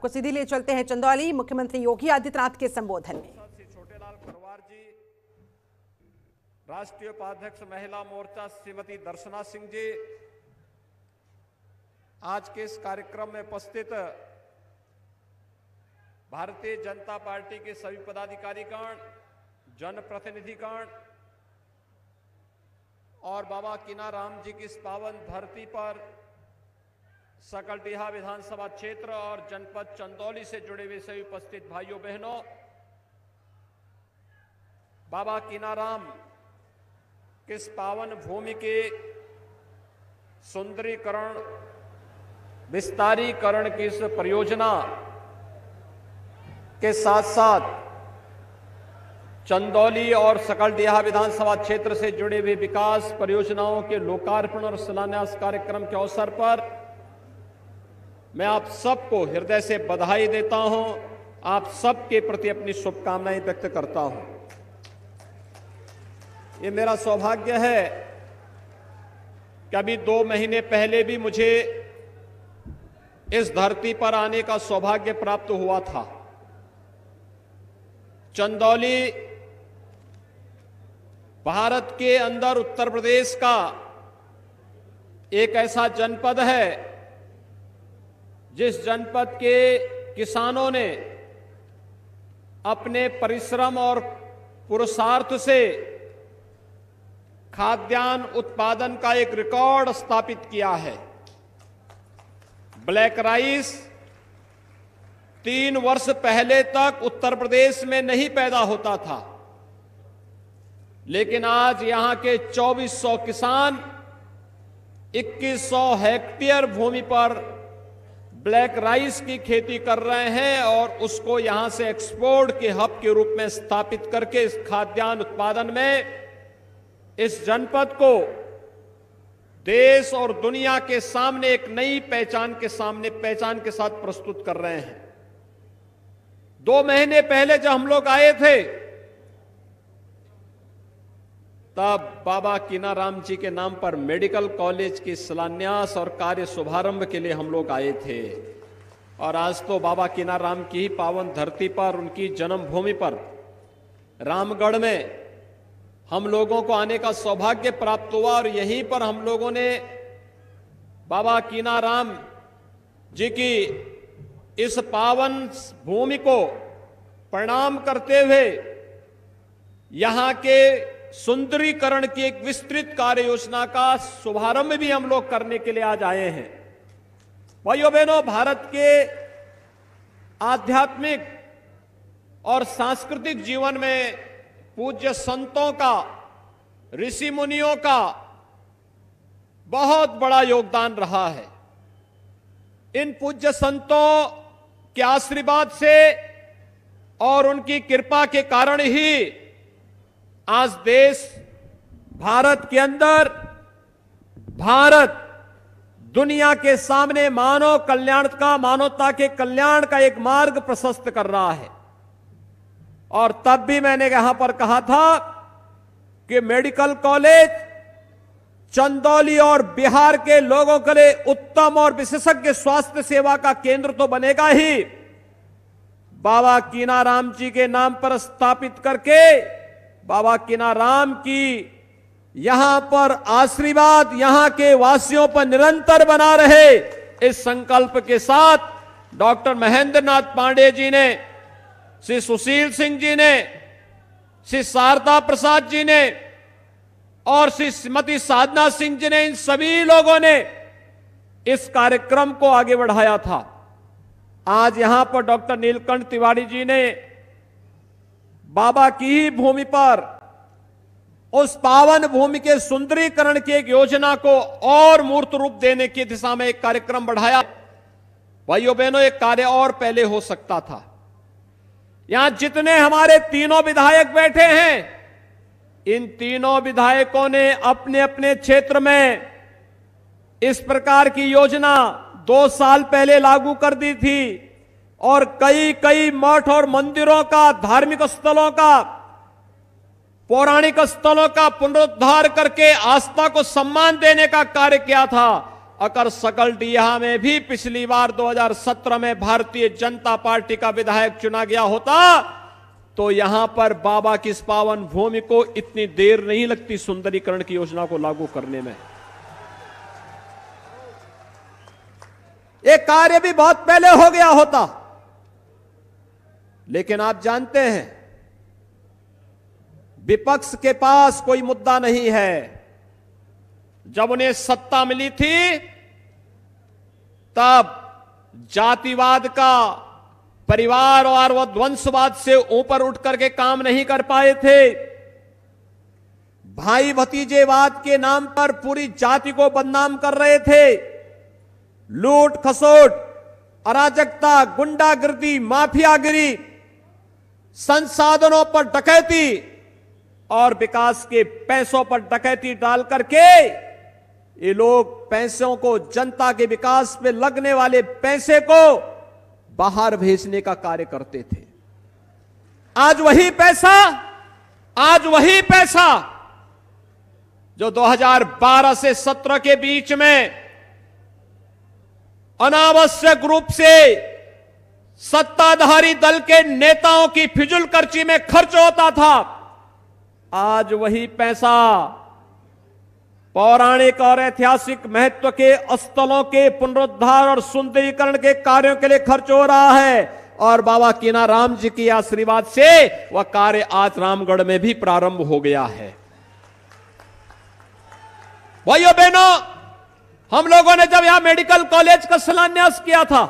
को सीधे ले चलते हैं चंदौली मुख्यमंत्री योगी आदित्यनाथ के संबोधन में छोटेलाल परवार जी राष्ट्रीय उपाध्यक्ष महिला मोर्चा श्रीमती दर्शना सिंह जी आज के इस कार्यक्रम में उपस्थित भारतीय जनता पार्टी के सभी पदाधिकारीगण जनप्रतिनिधिगण और बाबा किनाराम जी की इस पावन धरती पर सकलटीहा विधानसभा क्षेत्र और जनपद चंदौली से जुड़े हुए सभी उपस्थित भाइयों बहनों बाबा कीनाराम किस पावन भूमि के सुंदरीकरण विस्तारीकरण की इस परियोजना के साथ साथ चंदौली और सकलडीहा विधानसभा क्षेत्र से जुड़े हुए विकास परियोजनाओं के लोकार्पण और शिलान्यास कार्यक्रम के अवसर पर मैं आप सबको हृदय से बधाई देता हूं आप सबके प्रति अपनी शुभकामनाएं व्यक्त करता हूं ये मेरा सौभाग्य है कि अभी दो महीने पहले भी मुझे इस धरती पर आने का सौभाग्य प्राप्त हुआ था चंदौली भारत के अंदर उत्तर प्रदेश का एक ऐसा जनपद है जिस जनपद के किसानों ने अपने परिश्रम और पुरुषार्थ से खाद्यान्न उत्पादन का एक रिकॉर्ड स्थापित किया है ब्लैक राइस तीन वर्ष पहले तक उत्तर प्रदेश में नहीं पैदा होता था लेकिन आज यहां के 2400 किसान 2100 हेक्टेयर भूमि पर ब्लैक राइस की खेती कर रहे हैं और उसको यहां से एक्सपोर्ट के हब के रूप में स्थापित करके इस खाद्यान्न उत्पादन में इस जनपद को देश और दुनिया के सामने एक नई पहचान के सामने पहचान के साथ प्रस्तुत कर रहे हैं दो महीने पहले जब हम लोग आए थे तब बाबा कीनाराम जी के नाम पर मेडिकल कॉलेज की शिलान्यास और कार्य शुभारंभ के लिए हम लोग आए थे और आज तो बाबा कीनाराम की पावन धरती पर उनकी जन्मभूमि पर रामगढ़ में हम लोगों को आने का सौभाग्य प्राप्त हुआ और यहीं पर हम लोगों ने बाबा कीनाराम जी की इस पावन भूमि को प्रणाम करते हुए यहाँ के सुंदरीकरण की एक विस्तृत कार्य योजना का शुभारंभ भी हम लोग करने के लिए आज आए हैं भाइयों बहनों भारत के आध्यात्मिक और सांस्कृतिक जीवन में पूज्य संतों का ऋषि मुनियों का बहुत बड़ा योगदान रहा है इन पूज्य संतों के आशीर्वाद से और उनकी कृपा के कारण ही आज देश भारत के अंदर भारत दुनिया के सामने मानव कल्याण का मानवता के कल्याण का एक मार्ग प्रशस्त कर रहा है और तब भी मैंने यहां पर कहा था कि मेडिकल कॉलेज चंदौली और बिहार के लोगों के लिए उत्तम और विशेषज्ञ स्वास्थ्य सेवा का केंद्र तो बनेगा ही बाबा कीनाराम जी के नाम पर स्थापित करके बाबा किनाराम की यहां पर आशीर्वाद यहां के वासियों पर निरंतर बना रहे इस संकल्प के साथ डॉक्टर महेंद्र नाथ पांडे जी ने श्री सुशील सिंह जी ने श्री शारदा प्रसाद जी ने और श्री श्रीमती साधना सिंह जी ने इन सभी लोगों ने इस कार्यक्रम को आगे बढ़ाया था आज यहां पर डॉक्टर नीलकंठ तिवारी जी ने बाबा की ही भूमि पर उस पावन भूमि के सुंदरीकरण की एक योजना को और मूर्त रूप देने की दिशा में एक कार्यक्रम बढ़ाया भाइयों बहनों एक कार्य और पहले हो सकता था यहां जितने हमारे तीनों विधायक बैठे हैं इन तीनों विधायकों ने अपने अपने क्षेत्र में इस प्रकार की योजना दो साल पहले लागू कर दी थी और कई कई मठ और मंदिरों का धार्मिक स्थलों का पौराणिक स्थलों का पुनरुद्धार करके आस्था को सम्मान देने का कार्य किया था अकर सकल डीहा में भी पिछली बार 2017 में भारतीय जनता पार्टी का विधायक चुना गया होता तो यहां पर बाबा की इस पावन भूमि को इतनी देर नहीं लगती सुंदरीकरण की योजना को लागू करने में एक कार्य भी बहुत पहले हो गया होता लेकिन आप जानते हैं विपक्ष के पास कोई मुद्दा नहीं है जब उन्हें सत्ता मिली थी तब जातिवाद का परिवार और वंशवाद से ऊपर उठ करके काम नहीं कर पाए थे भाई भतीजेवाद के नाम पर पूरी जाति को बदनाम कर रहे थे लूट खसोट अराजकता गुंडागिर्दी माफियागिरी संसाधनों पर डकैती और विकास के पैसों पर डकैती डाल करके ये लोग पैसों को जनता के विकास में लगने वाले पैसे को बाहर भेजने का कार्य करते थे आज वही पैसा आज वही पैसा जो 2012 से 17 के बीच में अनावश्यक रूप से सत्ताधारी दल के नेताओं की फिजुल खर्ची में खर्च होता था आज वही पैसा पौराणिक और ऐतिहासिक महत्व के स्थलों के पुनरुद्धार और सुंदरीकरण के कार्यों के लिए खर्च हो रहा है और बाबा कीनाराम जी की आशीर्वाद से वह कार्य आज रामगढ़ में भी प्रारंभ हो गया है भाइयों बहनों हम लोगों ने जब यहां मेडिकल कॉलेज का शिलान्यास किया था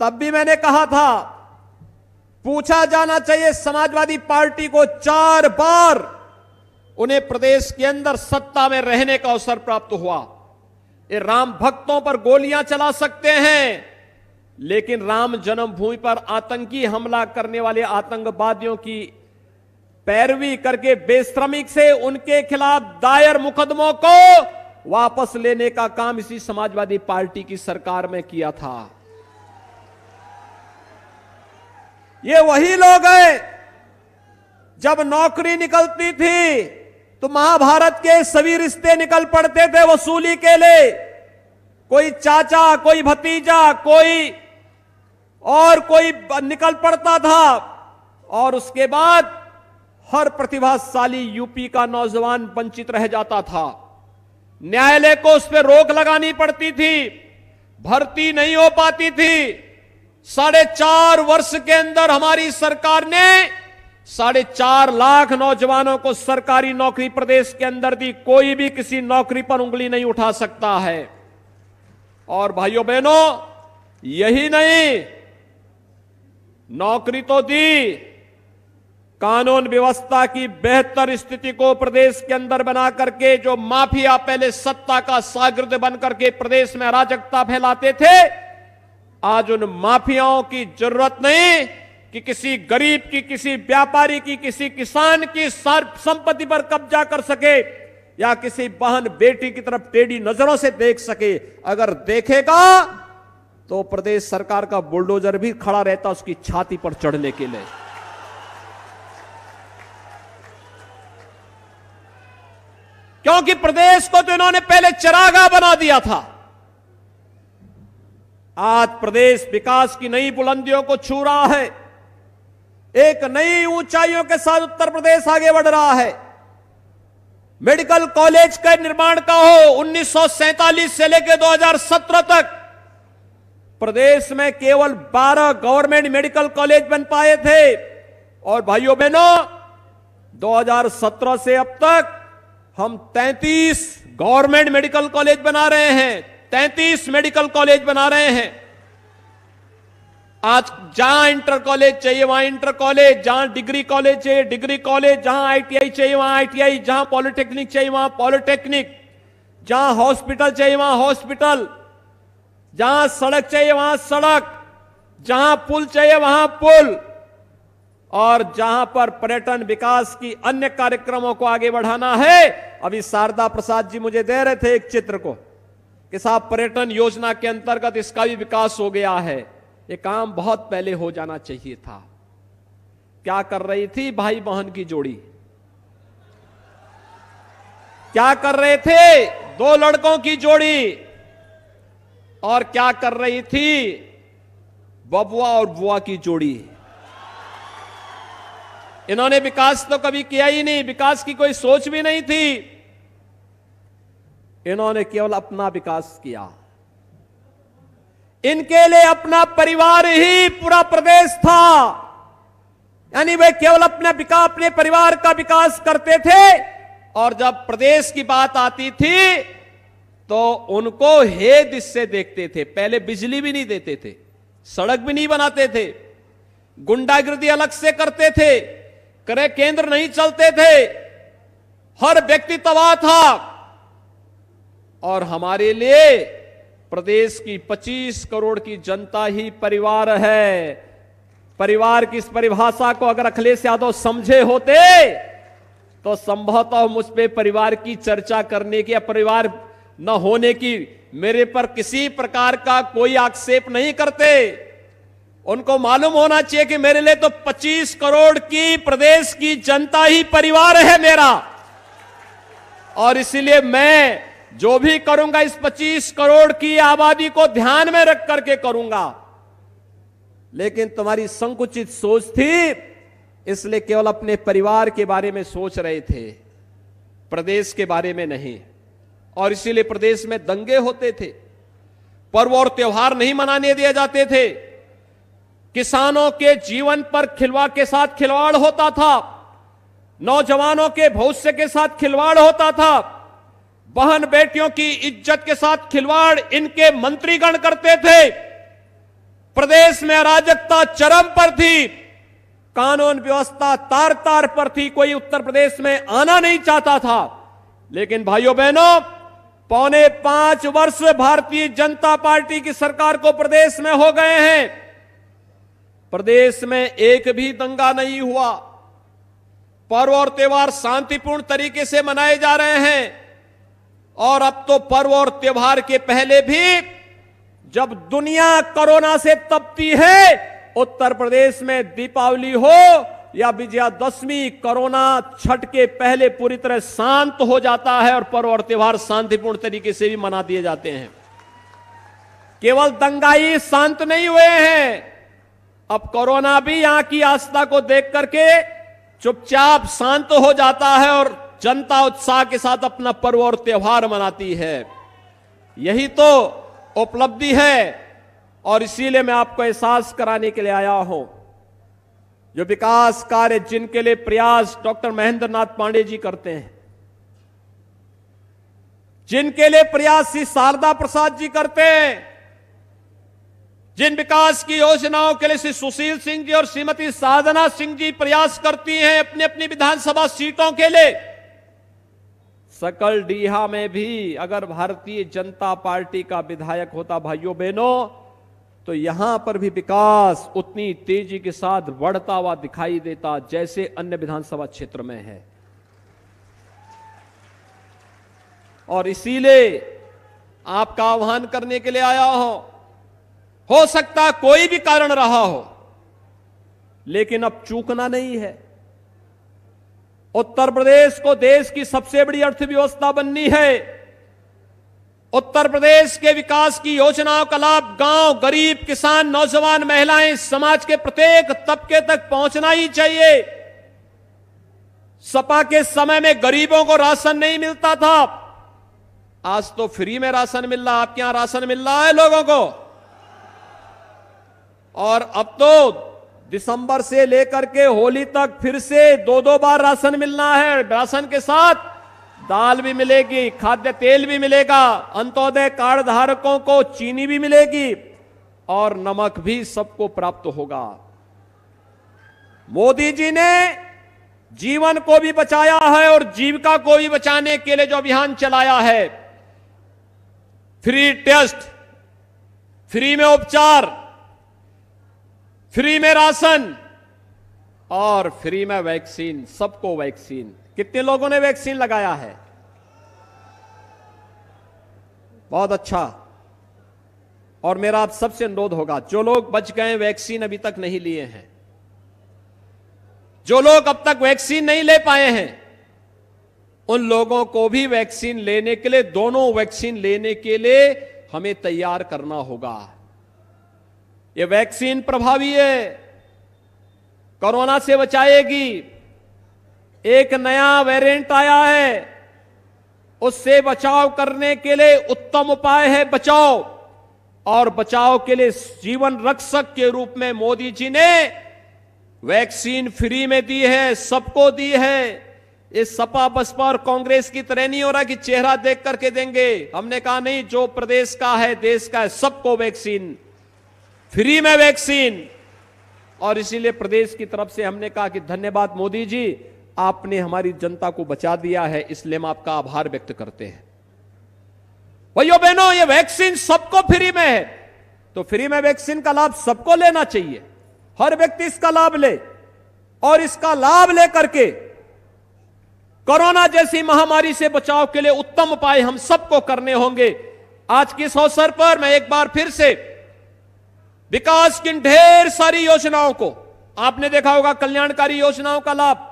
तब भी मैंने कहा था पूछा जाना चाहिए समाजवादी पार्टी को चार बार उन्हें प्रदेश के अंदर सत्ता में रहने का अवसर प्राप्त हुआ ये राम भक्तों पर गोलियां चला सकते हैं लेकिन राम जन्मभूमि पर आतंकी हमला करने वाले आतंकवादियों की पैरवी करके बेश्रमिक से उनके खिलाफ दायर मुकदमों को वापस लेने का काम इसी समाजवादी पार्टी की सरकार में किया था ये वही लोग हैं जब नौकरी निकलती थी तो महाभारत के सभी रिश्ते निकल पड़ते थे वसूली के लिए कोई चाचा कोई भतीजा कोई और कोई निकल पड़ता था और उसके बाद हर प्रतिभाशाली यूपी का नौजवान वंचित रह जाता था न्यायालय को उस पर रोक लगानी पड़ती थी भर्ती नहीं हो पाती थी साढ़े चार वर्ष के अंदर हमारी सरकार ने साढ़े चार लाख नौजवानों को सरकारी नौकरी प्रदेश के अंदर दी कोई भी किसी नौकरी पर उंगली नहीं उठा सकता है और भाइयों बहनों यही नहीं नौकरी तो दी कानून व्यवस्था की बेहतर स्थिति को प्रदेश के अंदर बना करके जो माफिया पहले सत्ता का सागिर्द बनकर के प्रदेश में अराजकता फैलाते थे आज उन माफियाओं की जरूरत नहीं कि किसी गरीब की किसी व्यापारी की किसी किसान की संपत्ति पर कब्जा कर सके या किसी बहन बेटी की तरफ टेढ़ी नजरों से देख सके अगर देखेगा तो प्रदेश सरकार का बुलडोजर भी खड़ा रहता उसकी छाती पर चढ़ने के लिए क्योंकि प्रदेश को तो इन्होंने पहले चरागा बना दिया था आज प्रदेश विकास की नई बुलंदियों को छू रहा है एक नई ऊंचाइयों के साथ उत्तर प्रदेश आगे बढ़ रहा है मेडिकल कॉलेज का निर्माण का हो उन्नीस से लेकर 2017 तक प्रदेश में केवल 12 गवर्नमेंट मेडिकल कॉलेज बन पाए थे और भाइयों बहनों 2017 से अब तक हम 33 गवर्नमेंट मेडिकल कॉलेज बना रहे हैं तैतीस मेडिकल कॉलेज बना रहे हैं आज जहां इंटर कॉलेज चाहिए वहां इंटर कॉलेज जहां डिग्री कॉलेज चाहिए डिग्री कॉलेज जहां आईटीआई चाहिए वहां आईटीआई जहां पॉलिटेक्निक चाहिए वहां पॉलिटेक्निक जहां हॉस्पिटल चाहिए वहां हॉस्पिटल जहां सड़क चाहिए वहां सड़क जहां पुल चाहिए वहां पुल और जहां पर पर्यटन विकास की अन्य कार्यक्रमों को आगे बढ़ाना है अभी शारदा प्रसाद जी मुझे दे रहे थे एक चित्र को कि साहब पर्यटन योजना के अंतर्गत इसका भी विकास हो गया है ये काम बहुत पहले हो जाना चाहिए था क्या कर रही थी भाई बहन की जोड़ी क्या कर रहे थे दो लड़कों की जोड़ी और क्या कर रही थी बबुआ और बुआ की जोड़ी इन्होंने विकास तो कभी किया ही नहीं विकास की कोई सोच भी नहीं थी इन्होंने केवल अपना विकास किया इनके लिए अपना परिवार ही पूरा प्रदेश था यानी वे केवल अपने विकास अपने परिवार का विकास करते थे और जब प्रदेश की बात आती थी तो उनको दिश से देखते थे पहले बिजली भी नहीं देते थे सड़क भी नहीं बनाते थे गुंडागिर्दी अलग से करते थे क्रय केंद्र नहीं चलते थे हर व्यक्ति तबाह था और हमारे लिए प्रदेश की 25 करोड़ की जनता ही परिवार है परिवार की इस परिभाषा को अगर अखिलेश यादव समझे होते तो संभवतः मुझ पर परिवार की चर्चा करने की या परिवार न होने की मेरे पर किसी प्रकार का कोई आक्षेप नहीं करते उनको मालूम होना चाहिए कि मेरे लिए तो 25 करोड़ की प्रदेश की जनता ही परिवार है मेरा और इसलिए मैं जो भी करूंगा इस 25 करोड़ की आबादी को ध्यान में रख करके करूंगा लेकिन तुम्हारी संकुचित सोच थी इसलिए केवल अपने परिवार के बारे में सोच रहे थे प्रदेश के बारे में नहीं और इसीलिए प्रदेश में दंगे होते थे पर्व और त्योहार नहीं मनाने दिए जाते थे किसानों के जीवन पर खिलवा के साथ खिलवाड़ होता था नौजवानों के भविष्य के साथ खिलवाड़ होता था बहन बेटियों की इज्जत के साथ खिलवाड़ इनके मंत्रीगण करते थे प्रदेश में अराजकता चरम पर थी कानून व्यवस्था तार तार पर थी कोई उत्तर प्रदेश में आना नहीं चाहता था लेकिन भाइयों बहनों पौने पांच वर्ष भारतीय जनता पार्टी की सरकार को प्रदेश में हो गए हैं प्रदेश में एक भी दंगा नहीं हुआ पर्व और त्योहार शांतिपूर्ण तरीके से मनाए जा रहे हैं और अब तो पर्व और त्योहार के पहले भी जब दुनिया कोरोना से तपती है उत्तर प्रदेश में दीपावली हो या विजयादशमी कोरोना छठ के पहले पूरी तरह शांत हो जाता है और पर्व और त्योहार शांतिपूर्ण तरीके से भी मना दिए जाते हैं केवल दंगाई शांत नहीं हुए हैं अब कोरोना भी यहां की आस्था को देख करके चुपचाप शांत हो जाता है और जनता उत्साह के साथ अपना पर्व और त्यौहार मनाती है यही तो उपलब्धि है और इसीलिए मैं आपको एहसास कराने के लिए आया हूं जो विकास कार्य जिनके लिए प्रयास डॉक्टर महेंद्र नाथ पांडे जी करते हैं जिनके लिए प्रयास श्री शारदा प्रसाद जी करते हैं जिन विकास की योजनाओं के लिए श्री सुशील सिंह जी और श्रीमती साधना सिंह जी प्रयास करती हैं अपनी अपनी विधानसभा सीटों के लिए सकल डीहा में भी अगर भारतीय जनता पार्टी का विधायक होता भाइयों बहनों तो यहां पर भी विकास उतनी तेजी के साथ बढ़ता हुआ दिखाई देता जैसे अन्य विधानसभा क्षेत्र में है और इसीलिए आपका आह्वान करने के लिए आया हो हो सकता कोई भी कारण रहा हो लेकिन अब चूकना नहीं है उत्तर प्रदेश को देश की सबसे बड़ी अर्थव्यवस्था बननी है उत्तर प्रदेश के विकास की योजनाओं का लाभ गांव गरीब किसान नौजवान महिलाएं समाज के प्रत्येक तबके तक पहुंचना ही चाहिए सपा के समय में गरीबों को राशन नहीं मिलता था आज तो फ्री में राशन मिल रहा आपके यहां राशन मिल रहा है लोगों को और अब तो दिसंबर से लेकर के होली तक फिर से दो दो बार राशन मिलना है राशन के साथ दाल भी मिलेगी खाद्य तेल भी मिलेगा अंत्योदय कार्ड धारकों को चीनी भी मिलेगी और नमक भी सबको प्राप्त होगा मोदी जी ने जीवन को भी बचाया है और जीविका को भी बचाने के लिए जो अभियान चलाया है फ्री टेस्ट फ्री में उपचार फ्री में राशन और फ्री में वैक्सीन सबको वैक्सीन कितने लोगों ने वैक्सीन लगाया है बहुत अच्छा और मेरा आप सबसे अनुरोध होगा जो लोग बच गए वैक्सीन अभी तक नहीं लिए हैं जो लोग अब तक वैक्सीन नहीं ले पाए हैं उन लोगों को भी वैक्सीन लेने के लिए दोनों वैक्सीन लेने के लिए हमें तैयार करना होगा ये वैक्सीन प्रभावी है कोरोना से बचाएगी एक नया वेरिएंट आया है उससे बचाव करने के लिए उत्तम उपाय है बचाव और बचाव के लिए जीवन रक्षक के रूप में मोदी जी ने वैक्सीन फ्री में दी है सबको दी है इस सपा बसपा और कांग्रेस की तरह नहीं हो रहा कि चेहरा देख करके देंगे हमने कहा नहीं जो प्रदेश का है देश का है सबको वैक्सीन फ्री में वैक्सीन और इसीलिए प्रदेश की तरफ से हमने कहा कि धन्यवाद मोदी जी आपने हमारी जनता को बचा दिया है इसलिए हम आपका आभार व्यक्त करते हैं भैया बहनों ये वैक्सीन सबको फ्री में है तो फ्री में वैक्सीन का लाभ सबको लेना चाहिए हर व्यक्ति इसका लाभ ले और इसका लाभ लेकर के कोरोना जैसी महामारी से बचाव के लिए उत्तम उपाय हम सबको करने होंगे आज के इस अवसर पर मैं एक बार फिर से विकास की ढेर सारी योजनाओं को आपने देखा होगा कल्याणकारी योजनाओं का लाभ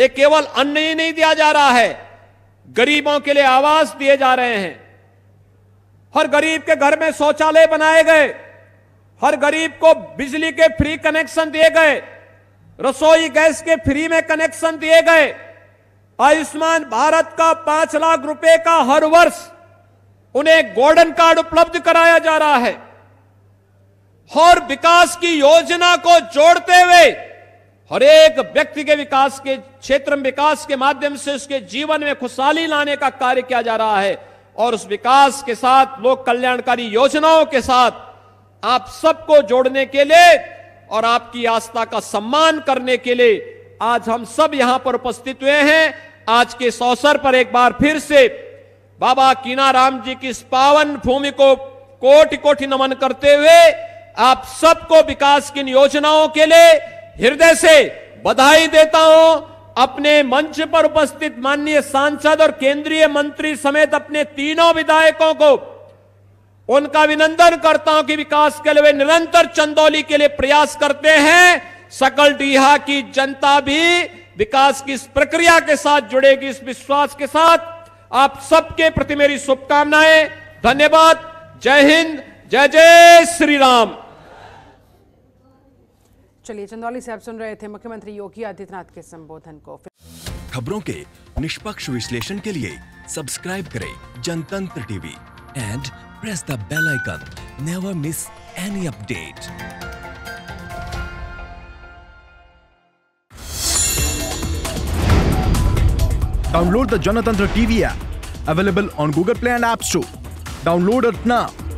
ये केवल अन्न ही नहीं दिया जा रहा है गरीबों के लिए आवास दिए जा रहे हैं हर गरीब के घर में शौचालय बनाए गए हर गरीब को बिजली के फ्री कनेक्शन दिए गए रसोई गैस के फ्री में कनेक्शन दिए गए आयुष्मान भारत का पांच लाख रुपए का हर वर्ष उन्हें गोल्डन कार्ड उपलब्ध कराया जा रहा है और विकास की योजना को जोड़ते हुए हर एक व्यक्ति के विकास के क्षेत्र में विकास के माध्यम से उसके जीवन में खुशहाली लाने का कार्य किया जा रहा है और उस विकास के साथ लोक कल्याणकारी योजनाओं के साथ आप सबको जोड़ने के लिए और आपकी आस्था का सम्मान करने के लिए आज हम सब यहां पर उपस्थित हुए हैं आज के इस अवसर पर एक बार फिर से बाबा कीनाराम जी की इस पावन भूमि को कोटि कोटि नमन करते हुए आप सबको विकास की योजनाओं के लिए हृदय से बधाई देता हूं अपने मंच पर उपस्थित माननीय सांसद और केंद्रीय मंत्री समेत अपने तीनों विधायकों को उनका अभिनंदन करता हूं कि विकास के लिए निरंतर चंदौली के लिए प्रयास करते हैं सकल डीहा की जनता भी विकास की इस प्रक्रिया के साथ जुड़ेगी इस विश्वास के साथ आप सबके प्रति मेरी शुभकामनाएं धन्यवाद जय हिंद जय जय श्री राम चलिए चंदौली से आप सुन रहे थे मुख्यमंत्री योगी आदित्यनाथ के संबोधन को खबरों के निष्पक्ष विश्लेषण के लिए सब्सक्राइब करें Jantantra TV and press the bell icon never miss any update download the Jantantra TV app available on Google Play and App Store download it now